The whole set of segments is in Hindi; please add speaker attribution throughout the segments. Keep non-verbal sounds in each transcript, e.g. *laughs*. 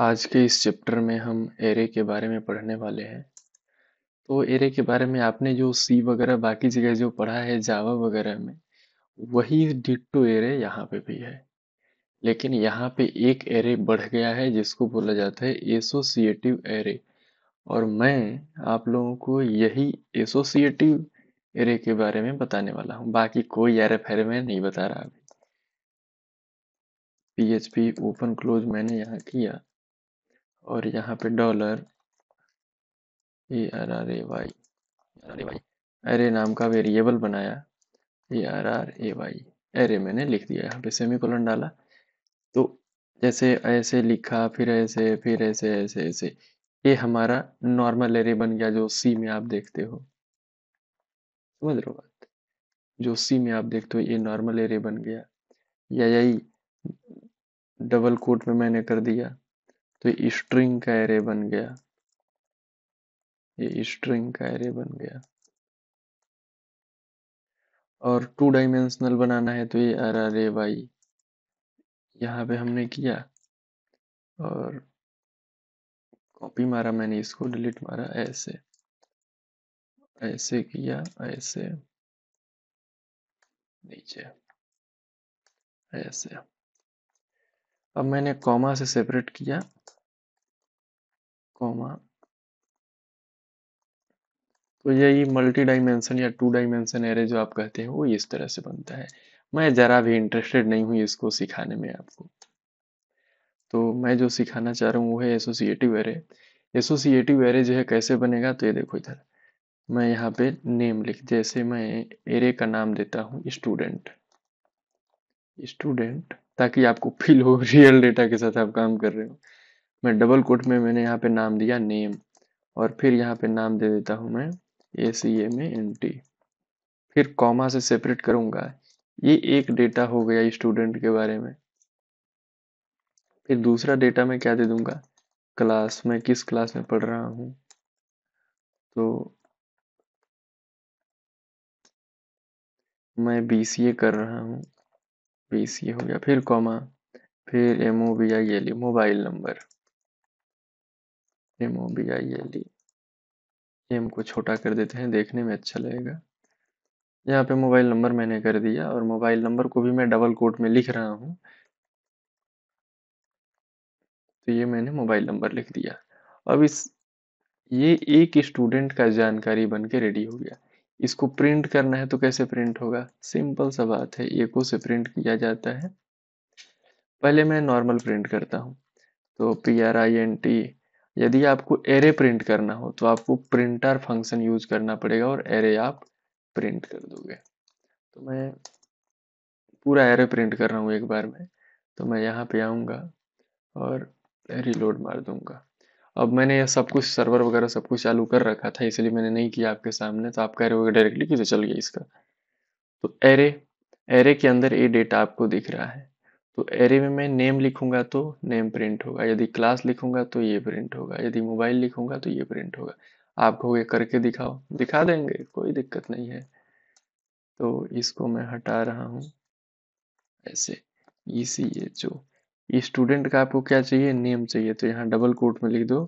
Speaker 1: आज के इस चैप्टर में हम एरे के बारे में पढ़ने वाले हैं तो एरे के बारे में आपने जो सी वगैरह बाकी जगह जो पढ़ा है जावा वगैरह में वही डिट्टो एरे यहाँ पे भी है लेकिन यहाँ पे एक एरे बढ़ गया है जिसको बोला जाता है एसोसिएटिव एरे और मैं आप लोगों को यही एसोसिएटिव एरे के बारे में बताने वाला हूँ बाकी कोई एरे फेरे में नहीं बता रहा अभी पी ओपन क्लोज मैंने यहाँ किया और यहाँ पे dollar A R R A Y array Y array नाम का वेरिएबल बनाया A R R A Y array मैंने लिख दिया यहाँ पे सेमी कोलन डाला तो जैसे ऐसे लिखा फिर ऐसे फिर ऐसे ऐसे ऐसे ये हमारा नॉर्मल एरे बन गया जो सी में आप देखते हो समझ रहे हो बात जो सी में आप देखते हो ये नॉर्मल एरे बन गया या यही डबल कोट में मैंने कर दिया तो ये स्ट्रिंग का एरे बन गया ये स्ट्रिंग का एरे बन गया और टू डायमेंशनल बनाना है तो ये आर आर ए वाई यहाँ पे हमने किया और कॉपी मारा मैंने इसको डिलीट मारा ऐसे
Speaker 2: ऐसे किया ऐसे नीचे ऐसे अब मैंने
Speaker 1: कॉमा से सेपरेट किया कॉमा तो यही मल्टी डायमेंशन या टू डायमेंशन एरे जो आप कहते हैं वो इस तरह से बनता है मैं ज़रा भी इंटरेस्टेड नहीं हूँ इसको सिखाने में आपको तो मैं जो सिखाना चाह रहा हूँ वो है एसोसिएटिव एरे एसोसिएटिव एरे जो है कैसे बनेगा तो ये देखो इधर मैं यहाँ पे नेम लिख जैसे मैं एरे का नाम देता हूँ स्टूडेंट स्टूडेंट ताकि आपको फील हो रियल डेटा के साथ आप काम कर रहे हो मैं डबल कोट में मैंने यहाँ पे नाम दिया नेम और फिर यहाँ पे नाम दे देता हूँ मैं A C M N T फिर कॉमा से सेपरेट करूंगा ये एक डेटा हो गया स्टूडेंट के बारे में फिर दूसरा डेटा मैं क्या दे दूंगा क्लास में किस क्लास में पढ़ रहा हूँ
Speaker 2: तो मैं
Speaker 1: ए कर रहा हूँ स्पेस ये हो गया फिर कॉमा फिर M O B I L E mobile number M O B I L E M को छोटा कर देते हैं देखने में अच्छा लगेगा यहाँ पे मोबाइल नंबर मैंने कर दिया और मोबाइल नंबर को भी मैं डबल कोट में लिख रहा हूँ तो ये मैंने मोबाइल नंबर लिख दिया अब इस ये एक स्टूडेंट का जानकारी बन के रेडी हो गया इसको प्रिंट करना है तो कैसे प्रिंट होगा सिंपल सा बात है एको से प्रिंट किया जाता है पहले मैं नॉर्मल प्रिंट करता हूँ तो P R I N T यदि आपको एरे प्रिंट करना हो तो आपको प्रिंटर फंक्शन यूज करना पड़ेगा और एरे आप प्रिंट कर दोगे तो मैं पूरा एरे प्रिंट कर रहा हूँ एक बार में तो मैं यहाँ पे आऊँगा और रिलोड मार दूंगा अब मैंने सब कुछ सर्वर वगैरह सब कुछ चालू कर रखा था इसलिए मैंने नहीं किया आपके सामने तो आप कह रहे हो डायरेक्टली कि चल गया इसका तो एरे एरे के अंदर ये डेटा आपको दिख रहा है तो एरे में मैं नेम लिखूंगा तो नेम प्रिंट होगा यदि क्लास लिखूंगा तो ये प्रिंट होगा यदि मोबाइल लिखूंगा तो ये प्रिंट होगा आप कहोगे करके दिखाओ दिखा देंगे कोई दिक्कत नहीं है तो इसको मैं हटा रहा हूँ ऐसे ई सी एच ओ स्टूडेंट का आपको क्या चाहिए नेम चाहिए तो यहाँ डबल कोट में लिख दो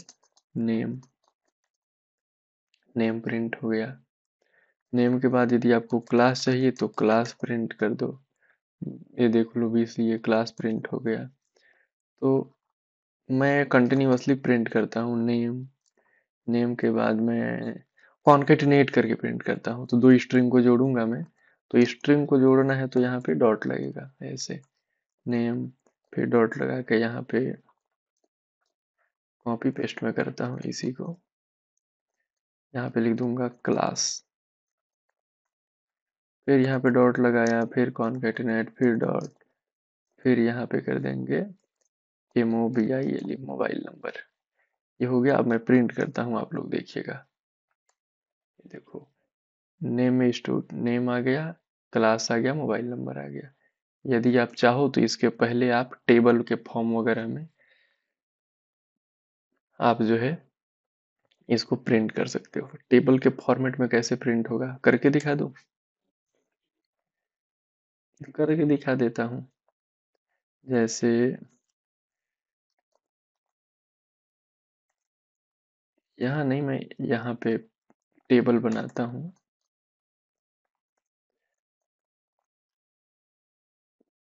Speaker 1: नेम नेम प्रिंट हो गया नेम के बाद यदि आपको क्लास चाहिए तो क्लास प्रिंट कर दो ये देख लो बीस ये क्लास प्रिंट हो गया तो मैं कंटिन्यूसली प्रिंट करता हूँ नेम नेम के बाद मैं कॉन्केटिनेट करके प्रिंट करता हूँ तो दो स्ट्रिंग को जोड़ूंगा मैं तो स्ट्रिंग को जोड़ना है तो यहाँ पे डॉट लगेगा ऐसे नेम फिर डॉट लगा के यहाँ पे कॉपी पेस्ट में करता हूँ इसी को यहाँ पे लिख दूंगा क्लास फिर यहाँ पे डॉट लगाया फिर कॉन्केटिनेट फिर डॉट फिर यहाँ पे कर देंगे M O B I L mobile number ये हो गया अब मैं प्रिंट करता हूँ आप लोग देखिएगा देखो नेम स्टूड नेम आ गया क्लास आ गया मोबाइल नंबर आ गया यदि आप चाहो तो इसके पहले आप टेबल के फॉर्म वगैरह में आप जो है इसको प्रिंट कर सकते हो टेबल के फॉर्मेट में कैसे प्रिंट होगा करके दिखा दो करके दिखा देता हूं जैसे
Speaker 2: यहां नहीं मैं यहाँ पे टेबल बनाता हूँ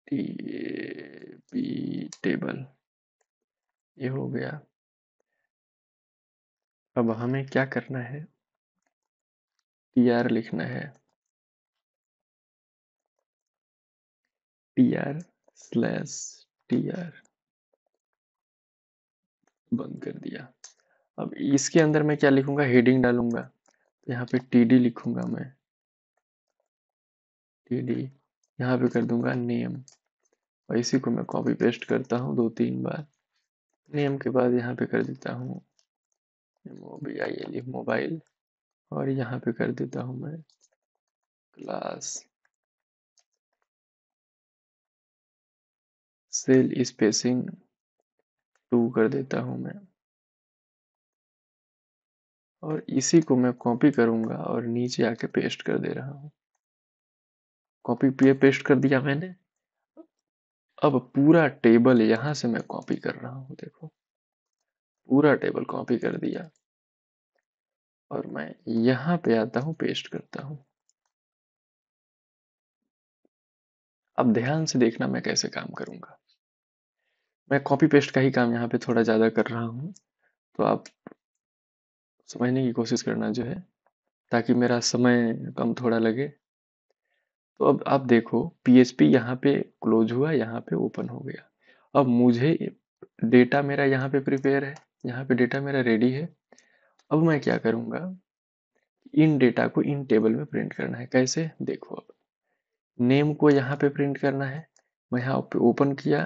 Speaker 2: टी टेबल ये हो गया अब हमें क्या करना है टी आर लिखना है
Speaker 1: T R slash T R बंद कर दिया अब इसके अंदर मैं क्या लिखूंगा हेडिंग डालूंगा यहाँ पे टी डी लिखूंगा मैं टी डी यहाँ पे कर दूंगा नेम और इसी को मैं कॉपी पेस्ट करता हूँ दो तीन बार नेम के बाद यहाँ पे कर देता हूँ मोबाइल e, और यहाँ पे कर देता हूँ मैं
Speaker 2: क्लास सेल स्पेसिंग टू कर देता हूँ मैं और इसी
Speaker 1: को मैं कॉपी करूंगा और नीचे आके पेस्ट कर दे रहा हूँ कॉपी पेस्ट कर दिया मैंने अब पूरा टेबल यहां से मैं कॉपी कर रहा हूं देखो पूरा टेबल कॉपी कर दिया
Speaker 2: और मैं यहां पे आता हूं पेस्ट करता हूं
Speaker 1: अब ध्यान से देखना मैं कैसे काम करूंगा मैं कॉपी पेस्ट का ही काम यहाँ पे थोड़ा ज़्यादा कर रहा हूँ तो आप समझने की कोशिश करना जो है ताकि मेरा समय कम थोड़ा लगे तो अब आप देखो पी यहाँ पे क्लोज हुआ यहाँ पे ओपन हो गया अब मुझे डेटा मेरा यहाँ पे प्रिपेयर है यहाँ पे डेटा मेरा रेडी है अब मैं क्या करूँगा इन डेटा को इन टेबल में प्रिंट करना है कैसे देखो अब नेम को यहाँ पे प्रिंट करना है मैं यहाँ पे ओपन किया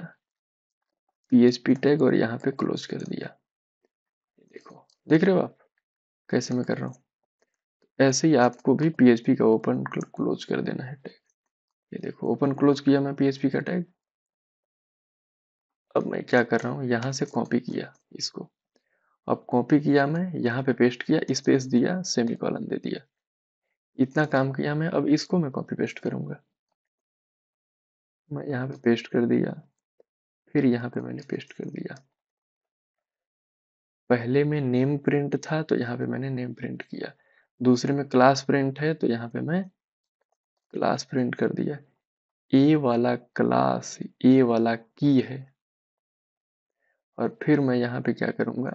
Speaker 1: पी टैग और यहाँ पे क्लोज कर दिया देखो देख रहे हो आप कैसे मैं कर रहा हूँ ऐसे ही आपको भी पी का ओपन क्लोज कर देना है टैग ये देखो ओपन क्लोज किया मैं पी का टैग अब मैं क्या कर रहा हूँ यहाँ से कॉपी किया इसको अब कॉपी किया मैं यहाँ पे पेस्ट किया स्पेस दिया सेमी कॉलन दे दिया इतना काम किया मैं अब इसको मैं कॉपी पेस्ट करूँगा मैं यहाँ पे पेस्ट कर दिया फिर यहाँ पे मैंने पेस्ट कर दिया पहले में नेम प्रिंट था तो यहाँ पे मैंने नेम प्रिंट किया दूसरे में क्लास प्रिंट है तो यहाँ पे मैं क्लास प्रिंट कर दिया ए वाला क्लास ए वाला की है और फिर मैं यहाँ पे क्या करूँगा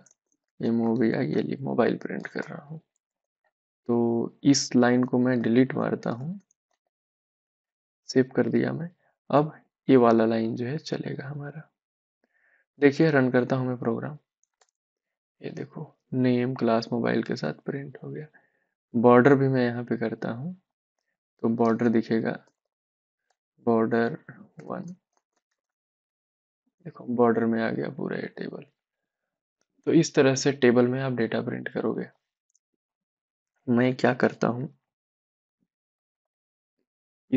Speaker 1: ये ओ मोबाइल प्रिंट कर रहा हूँ तो इस लाइन को मैं डिलीट मारता हूँ सेव कर दिया मैं अब ये वाला लाइन जो है चलेगा हमारा देखिए रन करता हूँ मैं प्रोग्राम ये देखो नेम क्लास मोबाइल के साथ प्रिंट हो गया बॉर्डर भी मैं यहाँ पे करता हूँ तो बॉर्डर दिखेगा बॉर्डर वन देखो बॉर्डर में आ गया पूरा ये टेबल तो इस तरह से टेबल में आप डेटा प्रिंट करोगे मैं क्या करता हूं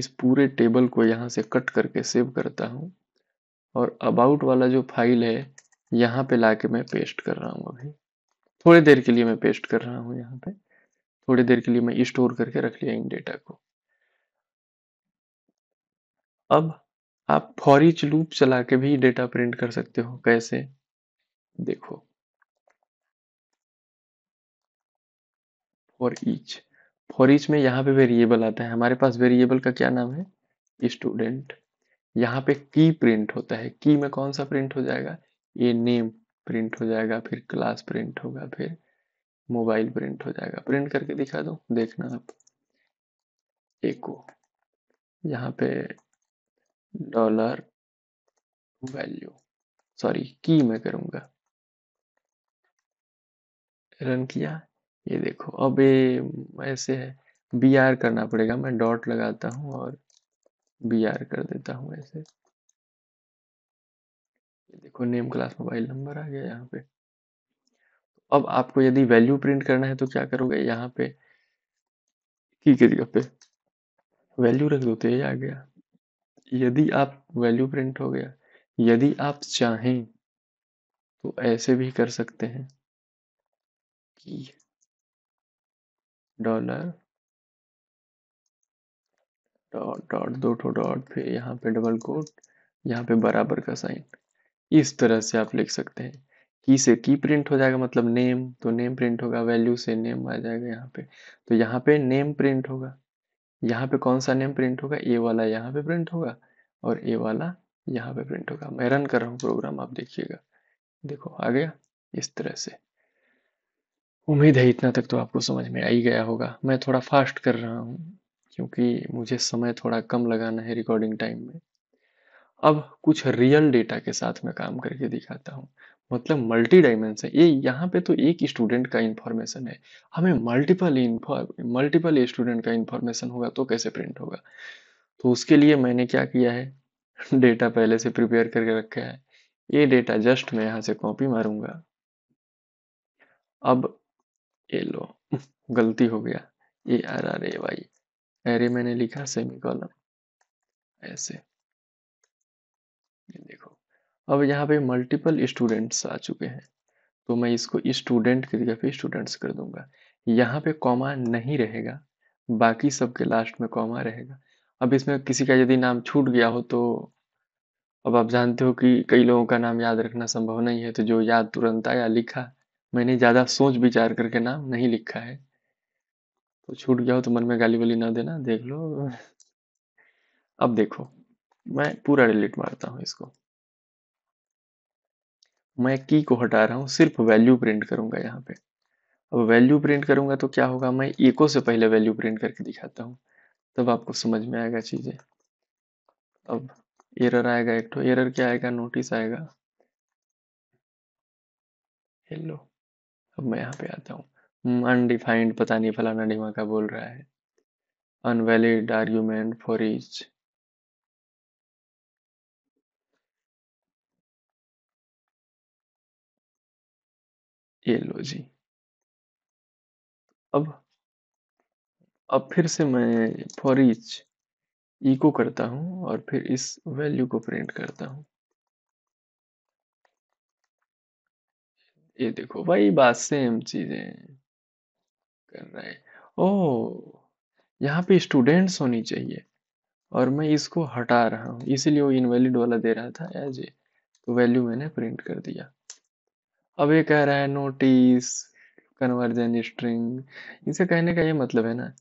Speaker 1: इस पूरे टेबल को यहां से कट करके सेव करता हूँ और अबाउट वाला जो फाइल है यहां पे लाके मैं पेस्ट कर रहा हूँ अभी थोड़ी देर के लिए मैं पेस्ट कर रहा हूँ यहाँ पे थोड़ी देर के लिए मैं स्टोर करके रख लिया इन डेटा को अब आप फॉरिच लूप चला के भी डेटा प्रिंट कर सकते हो कैसे देखो फॉर ईच फॉर ईच में यहाँ पे वेरिएबल आता है हमारे पास वेरिएबल का क्या नाम है स्टूडेंट यहाँ पे की प्रिंट होता है की में कौन सा प्रिंट हो जाएगा ये नेम प्रिंट हो जाएगा फिर क्लास प्रिंट होगा फिर मोबाइल प्रिंट हो जाएगा प्रिंट करके दिखा दो देखना आप एको यहाँ पे
Speaker 2: डॉलर वैल्यू सॉरी की मैं
Speaker 1: करूंगा रन किया ये देखो अब ये ऐसे है बी आर करना पड़ेगा मैं डॉट लगाता हूं और बी आर कर देता हूँ ऐसे ये देखो नेम क्लास मोबाइल नंबर आ गया यहाँ पे अब आपको यदि वैल्यू प्रिंट करना है तो क्या करोगे यहाँ पे की की जगह पे वैल्यू रख दो तो ये आ गया यदि आप वैल्यू प्रिंट हो गया यदि आप चाहें तो ऐसे भी कर सकते हैं कि डॉलर डॉट डॉट दो ठो डॉट फिर यहाँ पे डबल कोट यहाँ पे बराबर का साइन इस तरह से आप लिख सकते हैं की से की प्रिंट हो जाएगा मतलब नेम तो नेम प्रिंट होगा वैल्यू से नेम आ जाएगा यहाँ पे तो यहाँ पे नेम प्रिंट होगा यहाँ पे कौन सा नेम प्रिंट होगा ए वाला यहाँ पे प्रिंट होगा और ए वाला यहाँ पे प्रिंट होगा मैं रन कर रहा हूँ प्रोग्राम आप देखिएगा देखो आ गया इस तरह से उम्मीद है इतना तक तो आपको समझ में आ ही गया होगा मैं थोड़ा फास्ट कर रहा हूँ क्योंकि मुझे समय थोड़ा कम लगाना है रिकॉर्डिंग टाइम में अब कुछ रियल डेटा के साथ मैं काम करके दिखाता हूँ मतलब मल्टी डायमेंशन ये यहाँ पे तो एक स्टूडेंट का इन्फॉर्मेशन है हमें मल्टीपल मल्टीपल स्टूडेंट का इन्फॉर्मेशन होगा तो कैसे प्रिंट होगा तो उसके लिए मैंने क्या किया है डेटा *laughs* पहले से प्रिपेयर करके रखा है ये डेटा जस्ट मैं यहाँ से कॉपी मारूंगा अब ये लो *laughs* गलती हो गया A R R A Y array मैंने लिखा सेमी कॉलम ऐसे ये देखो अब यहाँ पे मल्टीपल स्टूडेंट्स आ चुके हैं तो मैं इसको स्टूडेंट की जगह पे स्टूडेंट्स कर दूंगा यहाँ पे कॉमा नहीं रहेगा बाकी सबके लास्ट में कॉमा रहेगा अब इसमें किसी का यदि नाम छूट गया हो तो अब आप जानते हो कि कई लोगों का नाम याद रखना संभव नहीं है तो जो याद तुरंत आया लिखा मैंने ज़्यादा सोच विचार करके नाम नहीं लिखा है तो छूट गया हो तो मन में गाली वाली ना देना देख लो अब देखो मैं पूरा डिलीट मारता हूँ इसको मैं की को हटा रहा हूँ सिर्फ वैल्यू प्रिंट करूंगा यहाँ पे अब वैल्यू प्रिंट करूंगा तो क्या होगा मैं इको से पहले वैल्यू प्रिंट करके दिखाता हूँ तब आपको समझ में आएगा चीज़ें अब एरर आएगा एक तो एरर क्या आएगा नोटिस आएगा हेलो अब मैं यहाँ पे आता हूँ अनडिफाइंड hmm, पता नहीं फलाना ढिमा का बोल रहा है अनवैलिड आर्ग्यूमेंट फॉर इच
Speaker 2: ये लो जी अब
Speaker 1: अब फिर से मैं फॉर इको करता हूं और फिर इस वैल्यू को प्रिंट करता हूं ये देखो वही बात सेम चीज़ें कर रहा है ओ यहाँ पे स्टूडेंट्स होनी चाहिए और मैं इसको हटा रहा हूँ इसीलिए वो इनवैलिड वाला दे रहा था एज ए तो वैल्यू मैंने प्रिंट कर दिया अब ये कह रहा है नोटिस कन्वर्जन स्ट्रिंग इसे कहने का ये मतलब है ना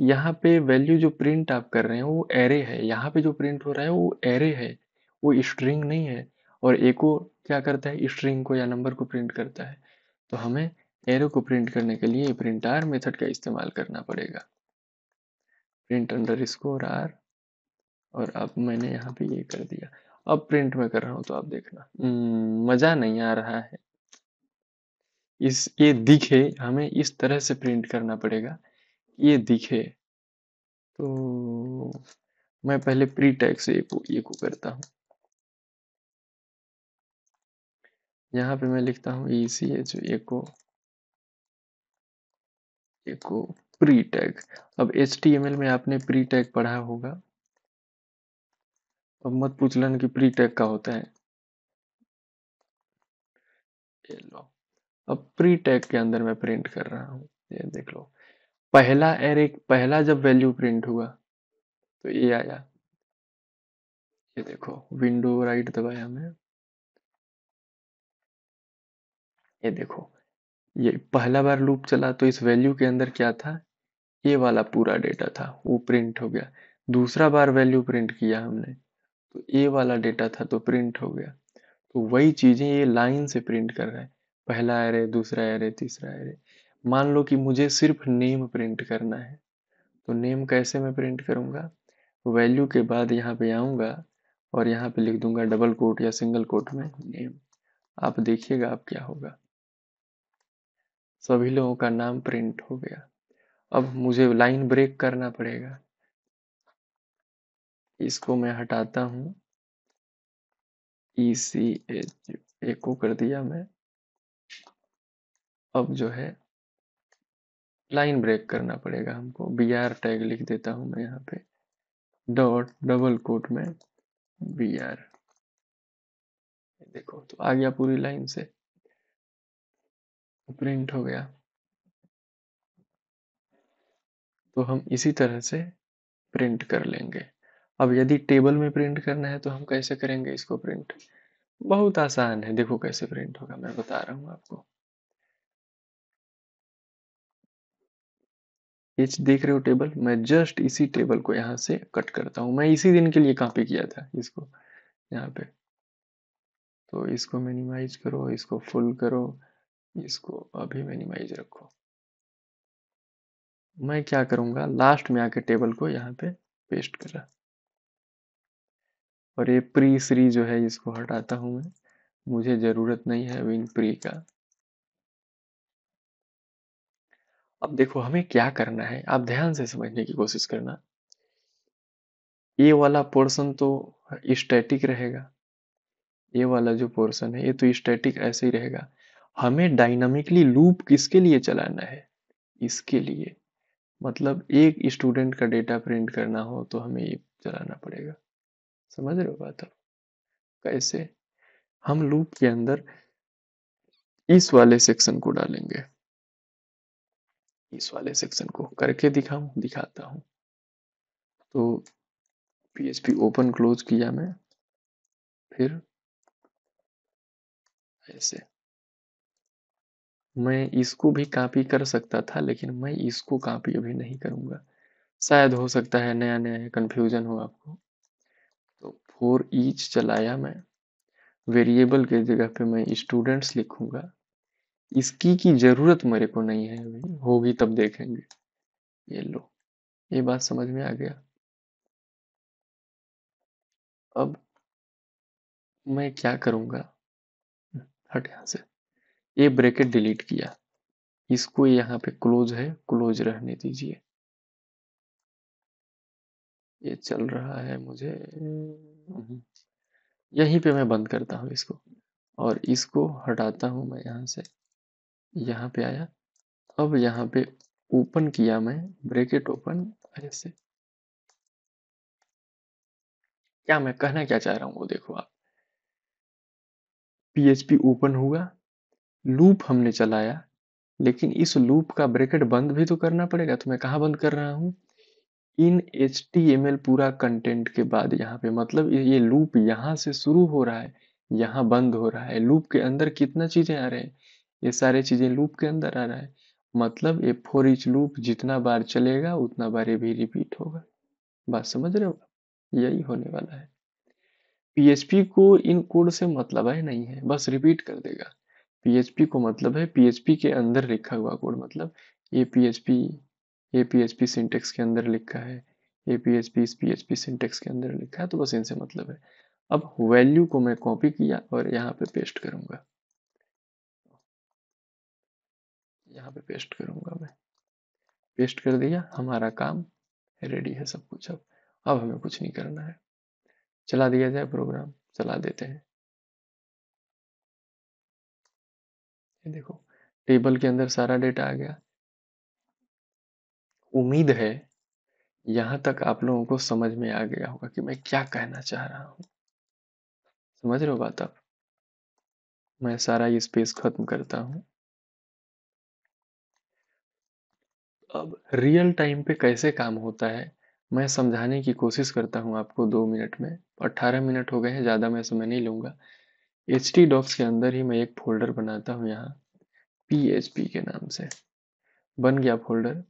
Speaker 1: यहाँ पे वैल्यू जो प्रिंट आप कर रहे हैं वो एरे है यहाँ पे जो प्रिंट हो रहा है वो एरे है वो स्ट्रिंग नहीं है और एको क्या करता है स्ट्रिंग को या नंबर को प्रिंट करता है तो हमें एरे को प्रिंट करने के लिए प्रिंट आर मेथड का इस्तेमाल करना पड़ेगा प्रिंट अंडर स्कोर आर और अब मैंने यहाँ पे ये कर दिया अब प्रिंट में कर रहा हूँ तो आप देखना हम्म, मज़ा नहीं आ रहा है इस ये दिखे हमें इस तरह से प्रिंट करना पड़ेगा ये दिखे तो मैं पहले प्री
Speaker 2: टैग से ये को, ये को करता हूँ
Speaker 1: यहाँ पे मैं लिखता हूँ E C H echo
Speaker 2: echo pre
Speaker 1: tag अब एच टी एम एल में आपने प्री टैग पढ़ा होगा अब मत पूछ लेना कि प्री टैग का होता है ये लो अब प्री टैग के अंदर मैं प्रिंट कर रहा हूँ ये देख लो पहला एरे पहला जब वैल्यू प्रिंट हुआ तो ये आया ये देखो विंडो राइट दबाया मैं ये देखो ये पहला बार लूप चला तो इस वैल्यू के अंदर क्या था ये वाला पूरा डेटा था वो प्रिंट हो गया दूसरा बार वैल्यू प्रिंट किया हमने तो ये वाला डेटा था तो प्रिंट हो गया तो वही चीज़ें ये लाइन से प्रिंट कर रहे हैं पहला एरे दूसरा एरे तीसरा एरे मान लो कि मुझे सिर्फ नेम प्रिंट करना है तो नेम कैसे मैं प्रिंट करूँगा वैल्यू के बाद यहाँ पे आऊँगा और यहाँ पे लिख दूंगा डबल कोट या सिंगल कोट में नेम आप देखिएगा आप क्या होगा सभी लोगों का नाम प्रिंट हो गया अब मुझे लाइन ब्रेक करना पड़ेगा इसको मैं हटाता हूँ ई e सी एच एको कर दिया मैं अब जो है लाइन ब्रेक करना पड़ेगा हमको बी आर टैग लिख देता हूं मैं यहाँ पे डॉट डबल कोट में बी आर देखो तो आ गया पूरी लाइन
Speaker 2: से प्रिंट हो गया
Speaker 1: तो हम इसी तरह से प्रिंट कर लेंगे अब यदि टेबल में प्रिंट करना है तो हम कैसे करेंगे इसको प्रिंट बहुत आसान है देखो कैसे प्रिंट होगा मैं बता रहा हूँ आपको ये देख रहे हो टेबल मैं जस्ट इसी टेबल को यहाँ से कट करता हूँ मैं इसी दिन के लिए कॉपी किया था इसको यहाँ पे तो इसको मिनिमाइज करो इसको फुल करो इसको अभी मिनिमाइज रखो मैं क्या करूँगा लास्ट में आके टेबल को यहाँ पे पेस्ट कर रहा और ये प्री सीरीज जो है इसको हटाता हूँ मैं मुझे ज़रूरत नहीं है विन प्री का
Speaker 2: अब देखो हमें
Speaker 1: क्या करना है आप ध्यान से समझने की कोशिश करना ये वाला पोर्शन तो स्टैटिक रहेगा ये वाला जो पोर्शन है ये तो स्टैटिक ऐसे ही रहेगा हमें डायनामिकली लूप किसके लिए चलाना है इसके लिए मतलब एक स्टूडेंट का डेटा प्रिंट करना हो तो हमें ये चलाना पड़ेगा समझ रहे हो बात आप कैसे हम लूप के अंदर इस वाले सेक्शन को डालेंगे इस वाले
Speaker 2: सेक्शन को करके दिखाऊ दिखाता हूँ तो पी ओपन क्लोज किया मैं फिर ऐसे
Speaker 1: मैं इसको भी कॉपी कर सकता था लेकिन मैं इसको कॉपी अभी नहीं करूंगा शायद हो सकता है नया नया कन्फ्यूजन हो आपको तो फोर ईच चलाया मैं वेरिएबल के जगह पे मैं स्टूडेंट्स लिखूंगा इसकी की जरूरत मेरे को नहीं है होगी तब देखेंगे ये लो ये बात समझ में आ गया अब मैं क्या करूंगा हट यहां से ये ब्रैकेट डिलीट किया इसको यहाँ पे क्लोज है क्लोज रहने दीजिए ये चल रहा है मुझे यहीं पे मैं बंद करता हूँ इसको और इसको हटाता हूँ मैं यहां से यहाँ पे आया अब यहाँ पे ओपन किया मैं ब्रेकेट ओपन ऐसे क्या मैं कहना क्या चाह रहा हूँ वो देखो आप PHP ओपन हुआ लूप हमने चलाया लेकिन इस लूप का ब्रेकेट बंद भी तो करना पड़ेगा तो मैं कहाँ बंद कर रहा हूँ इन एच पूरा कंटेंट के बाद यहाँ पे मतलब ये लूप यहाँ से शुरू हो रहा है यहाँ बंद हो रहा है लूप के अंदर कितना चीजें आ रहे हैं ये सारे चीज़ें लूप के अंदर आ रहा है मतलब ये फोर इच लूप जितना बार चलेगा उतना बार ये भी रिपीट होगा बात समझ रहे हो यही होने वाला है पीएचपी को इन कोड से मतलब है नहीं है बस रिपीट कर देगा पीएचपी को मतलब है पीएचपी के अंदर लिखा हुआ कोड मतलब ये पीएचपी ये पीएचपी सिंटेक्स के अंदर लिखा है ये पीएचपी इस पीएचपी सिंटेक्स के अंदर लिखा है तो बस इनसे मतलब है अब वैल्यू को मैं कॉपी किया और यहाँ पे पेस्ट करूंगा
Speaker 2: यहाँ पे पेस्ट करूंगा मैं पेस्ट कर दिया हमारा काम रेडी है सब कुछ अब अब हमें कुछ नहीं करना है चला दिया जाए प्रोग्राम चला देते हैं
Speaker 1: ये देखो टेबल के अंदर सारा डेटा आ गया उम्मीद है यहाँ तक आप लोगों को समझ में आ गया होगा कि मैं क्या कहना चाह रहा हूं समझ रहे हो बात आप मैं सारा ये स्पेस खत्म करता हूँ अब रियल टाइम पे कैसे काम होता है मैं समझाने की कोशिश करता हूँ आपको दो मिनट में अट्ठारह मिनट हो गए हैं ज़्यादा मैं समय नहीं लूँगा एच टी डॉक्स के अंदर ही मैं एक फोल्डर बनाता हूँ यहाँ पी एच पी के नाम से बन गया फोल्डर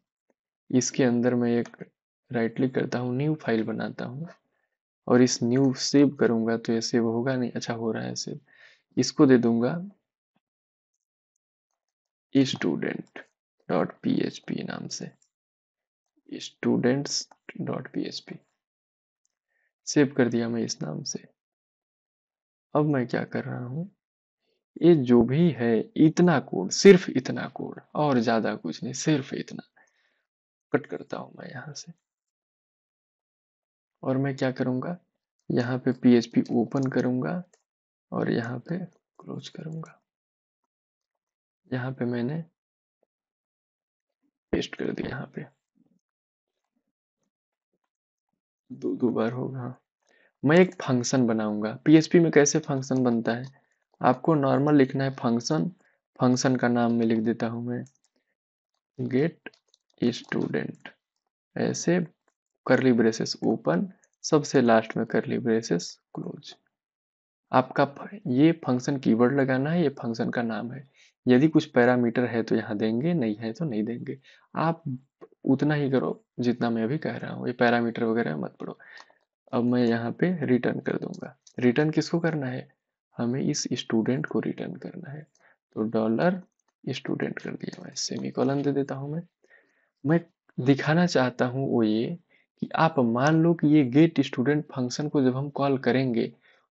Speaker 1: इसके अंदर मैं एक राइट क्लिक करता हूँ न्यू फाइल बनाता हूँ और इस न्यू सेव करूँगा तो ये सेव होगा नहीं अच्छा हो रहा है सेव इसको दे दूंगा student dot P H P नाम से students dot P H P save कर दिया मैं इस नाम से अब मैं क्या कर रहा हूँ ये जो भी है इतना कोड सिर्फ इतना कोड और ज्यादा कुछ नहीं सिर्फ इतना कट करता हूं मैं यहां से और मैं क्या करूंगा यहाँ पे पी ओपन करूंगा और यहाँ पे क्लोज करूंगा यहाँ पे मैंने पेस्ट कर दिया यहाँ पे दो दो बार होगा मैं एक फंक्शन बनाऊंगा पीएचपी में कैसे फंक्शन बनता है आपको नॉर्मल लिखना है फंक्शन फंक्शन का नाम में लिख देता हूं मैं गेट स्टूडेंट ऐसे करली ब्रेसेस ओपन सबसे लास्ट में करली ब्रेसेस क्लोज आपका ये फंक्शन कीवर्ड लगाना है ये फंक्शन का नाम है यदि कुछ पैरामीटर है तो यहाँ देंगे नहीं है तो नहीं देंगे आप उतना ही करो जितना मैं अभी कह रहा हूँ ये पैरामीटर वगैरह मत पढ़ो अब मैं यहाँ पे रिटर्न कर दूंगा रिटर्न किसको करना है हमें इस स्टूडेंट को रिटर्न करना है तो डॉलर स्टूडेंट कर दिया मैं सेमी कॉलन दे देता हूँ मैं मैं दिखाना चाहता हूँ वो ये कि आप मान लो कि ये गेट स्टूडेंट फंक्शन को जब हम कॉल करेंगे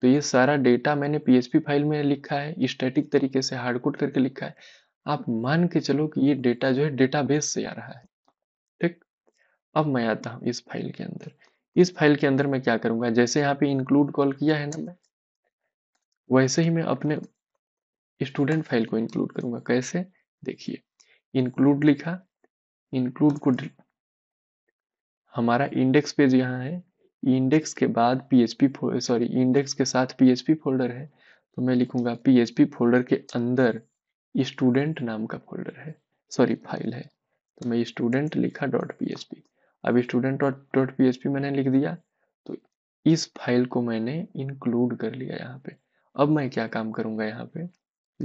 Speaker 1: तो ये सारा डेटा मैंने पीएचपी फाइल में लिखा है स्टैटिक तरीके से हार्ड कोड करके लिखा है आप मान के चलो कि ये डेटा जो है बेस से आ रहा है ठीक अब मैं आता हूँ इस फाइल के अंदर इस फाइल के अंदर मैं क्या करूंगा जैसे यहाँ पे इंक्लूड कॉल किया है ना मैं वैसे ही मैं अपने स्टूडेंट फाइल को इंक्लूड करूंगा कैसे देखिए इंक्लूड लिखा इंक्लूड को हमारा इंडेक्स पेज यहाँ है इंडेक्स के बाद पी सॉरी इंडेक्स के साथ पी फोल्डर है तो मैं लिखूंगा पीएचपी फोल्डर के अंदर स्टूडेंट नाम का फोल्डर है सॉरी फाइल है तो मैं स्टूडेंट लिखा डॉट पी अब स्टूडेंट डॉट डॉट पी मैंने लिख दिया तो इस फाइल को मैंने इंक्लूड कर लिया यहाँ पे अब मैं क्या काम करूंगा यहाँ पे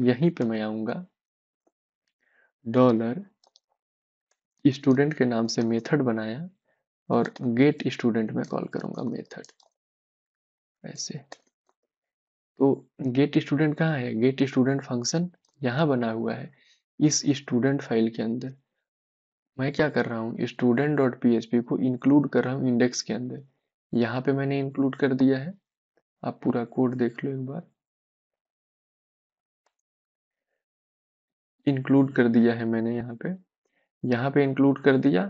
Speaker 1: यहीं पे मैं आऊंगा डॉलर स्टूडेंट के नाम से मेथड बनाया और गेट स्टूडेंट में कॉल करूंगा मेथड ऐसे तो गेट स्टूडेंट कहाँ है गेट स्टूडेंट फंक्शन यहाँ बना हुआ है इस स्टूडेंट फाइल के अंदर मैं क्या कर रहा हूँ स्टूडेंट डॉट पी को इंक्लूड कर रहा हूँ इंडेक्स के अंदर यहाँ पे मैंने इंक्लूड कर दिया है आप पूरा कोड देख लो एक बार इंक्लूड कर दिया है मैंने यहाँ पे यहाँ पे इंक्लूड कर दिया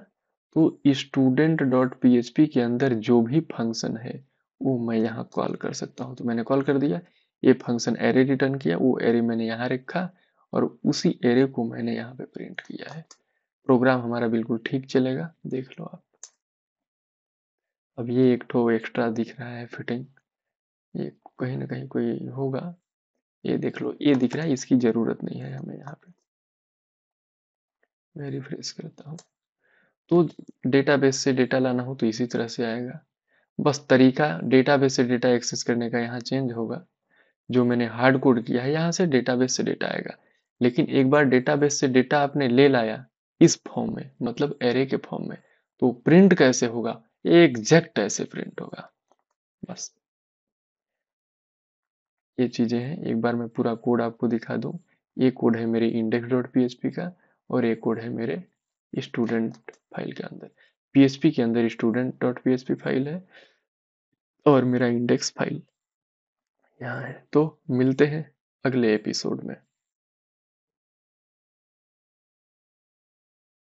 Speaker 1: तो स्टूडेंट डॉट पी के अंदर जो भी फंक्शन है वो मैं यहाँ कॉल कर सकता हूँ तो मैंने कॉल कर दिया ये फंक्शन एरे रिटर्न किया वो एरे मैंने यहाँ रखा और उसी एरे को मैंने यहाँ पे प्रिंट किया है प्रोग्राम हमारा बिल्कुल ठीक चलेगा देख लो आप अब ये एक ठो एक्स्ट्रा दिख रहा है फिटिंग ये कहीं ना कहीं कोई होगा ये देख लो ये दिख रहा है इसकी ज़रूरत नहीं है हमें यहाँ पे मैं रिफ्रेश करता हूँ तो डेटाबेस से डेटा लाना हो तो इसी तरह से आएगा बस तरीका डेटाबेस से डेटा एक्सेस करने का यहाँ चेंज होगा जो मैंने हार्ड कोड किया है यहाँ से डेटाबेस से डेटा आएगा लेकिन एक बार डेटाबेस से डेटा आपने ले लाया इस फॉर्म में मतलब एरे के फॉर्म में तो प्रिंट कैसे होगा एग्जैक्ट ऐसे प्रिंट होगा बस ये चीजें हैं एक बार मैं पूरा कोड आपको दिखा दूं ये कोड है मेरे इंडेक्स डॉट पी का और ये कोड है मेरे स्टूडेंट फाइल के अंदर पी के अंदर स्टूडेंट डॉट पी फाइल है और मेरा इंडेक्स फाइल यहाँ है तो मिलते हैं अगले एपिसोड में